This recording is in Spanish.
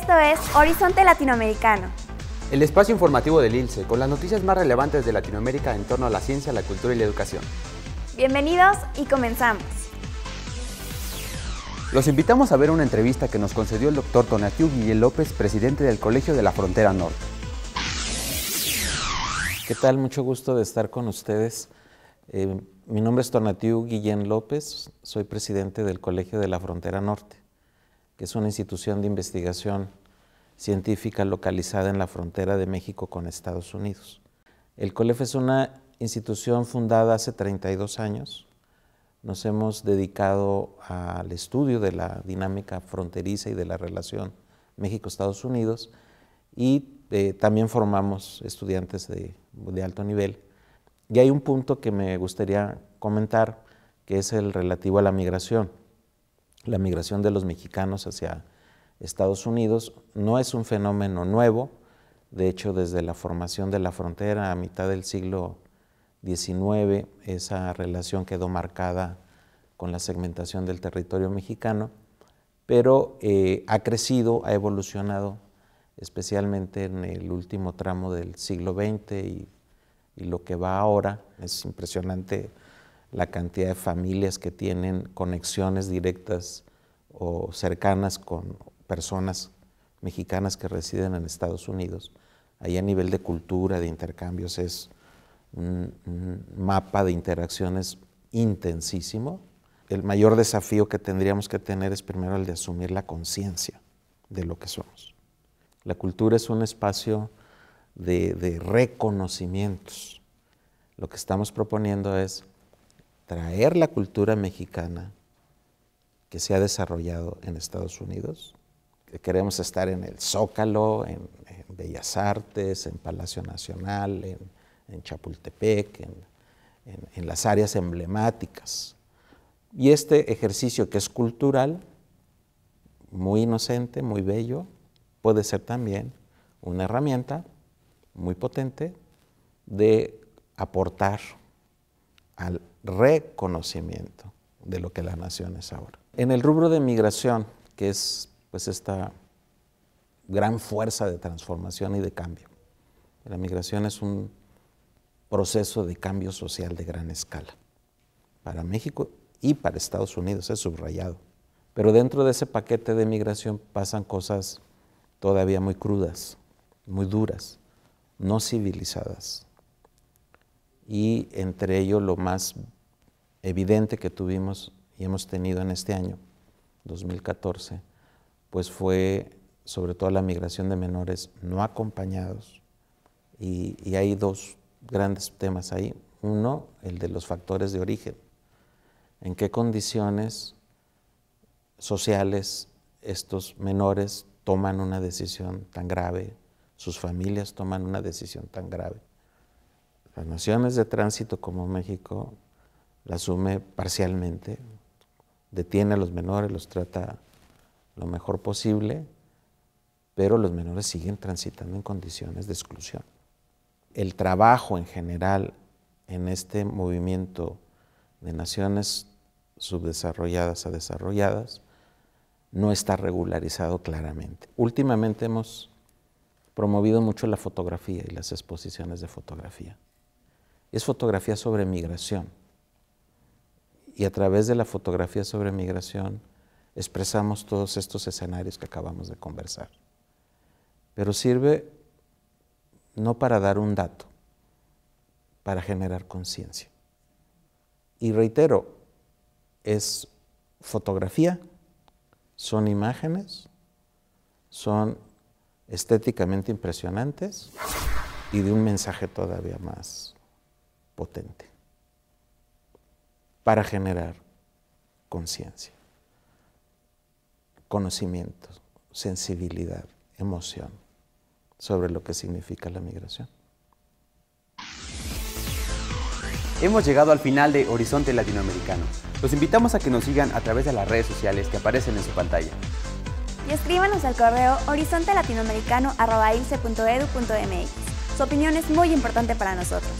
Esto es Horizonte Latinoamericano. El espacio informativo del ILSE, con las noticias más relevantes de Latinoamérica en torno a la ciencia, la cultura y la educación. Bienvenidos y comenzamos. Los invitamos a ver una entrevista que nos concedió el doctor Tonatiu Guillén López, presidente del Colegio de la Frontera Norte. ¿Qué tal? Mucho gusto de estar con ustedes. Eh, mi nombre es Tonatiu Guillén López, soy presidente del Colegio de la Frontera Norte que es una institución de investigación científica localizada en la frontera de México con Estados Unidos. El COLEF es una institución fundada hace 32 años. Nos hemos dedicado al estudio de la dinámica fronteriza y de la relación México-Estados Unidos y eh, también formamos estudiantes de alto nivel. Y hay un punto que me gustaría comentar, que es el relativo a la migración la migración de los mexicanos hacia Estados Unidos no es un fenómeno nuevo, de hecho desde la formación de la frontera a mitad del siglo XIX esa relación quedó marcada con la segmentación del territorio mexicano, pero eh, ha crecido, ha evolucionado, especialmente en el último tramo del siglo XX y lo que va ahora. Es impresionante la cantidad de familias que tienen conexiones directas o cercanas con personas mexicanas que residen en Estados Unidos. Ahí a nivel de cultura, de intercambios, es un, mapa de interacciones intensísimo. El mayor desafío que tendríamos que tener es primero el de asumir la conciencia de lo que somos. La cultura es un espacio de reconocimientos. Lo que estamos proponiendo es traer la cultura mexicana que se ha desarrollado en Estados Unidos. queremos estar en el Zócalo, en, Bellas Artes, en Palacio Nacional, en, Chapultepec, en, en las áreas emblemáticas. Y este ejercicio que es cultural, muy inocente, muy bello, puede ser también una herramienta muy potente de aportar al reconocimiento de lo que la nación es ahora. En el rubro de migración, que es pues esta gran fuerza de transformación y de cambio. La migración es un proceso de cambio social de gran escala para México y para Estados Unidos, es subrayado. Pero dentro de ese paquete de migración pasan cosas todavía muy crudas, muy duras, no civilizadas, y entre ellos lo más evidente que tuvimos y hemos tenido en este año, 2014, pues fue sobre todo la migración de menores no acompañados. Y, y hay dos grandes temas ahí. Uno, el de los factores de origen. ¿En qué condiciones sociales estos menores toman una decisión tan grave? Sus familias toman una decisión tan grave las naciones de tránsito como México la asume parcialmente, detiene a los menores, los trata lo mejor posible, pero los menores siguen transitando en condiciones de exclusión. El trabajo en general en este movimiento de naciones subdesarrolladas a desarrolladas no está regularizado claramente. Últimamente hemos promovido mucho la fotografía y las exposiciones de fotografía es fotografía sobre migración. Y a través de la fotografía sobre migración expresamos todos estos escenarios que acabamos de conversar. Pero sirve no para dar un dato, para generar conciencia. Y reitero, es fotografía, son imágenes, son estéticamente impresionantes y de un mensaje todavía más potente para generar conciencia, conocimiento, sensibilidad, emoción sobre lo que significa la migración. Hemos llegado al final de Horizonte Latinoamericano. Los invitamos a que nos sigan a través de las redes sociales que aparecen en su pantalla. Y escríbanos al correo horizontelatinoamericano.edu.mx. Su opinión es muy importante para nosotros.